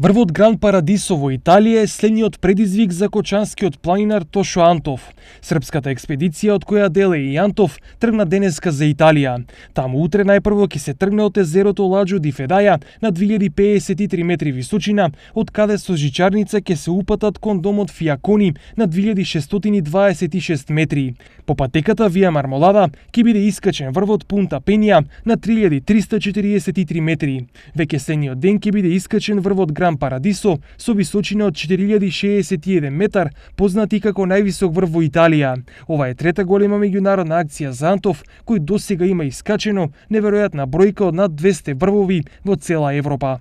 Врвот Гран Парадисо во Италија е следниот предизвик за кочанскиот планинар Тошо Антов. Српската експедиција од која деле и Антов тргна денеска за Италија. Таму утре најпрво ќе се тргне од езерото Ладжо ди Федаја на 2053 метри височина, од каде со жичарница ќе се упатат кон домот Фиакони на 2626 метри. По патеката вија Мармолада ќе биде искачен врвот Пунта Пенија на 3343 метри. Веќе сениот ден ќе биде искачен врвот Гран Гран Парадисо со височина од 4061 метар, познати како највисок врв во Италија. Ова е трета голема меѓународна акција за Антов, кој досега има искачено неверојатна бројка од над 200 врвови во цела Европа.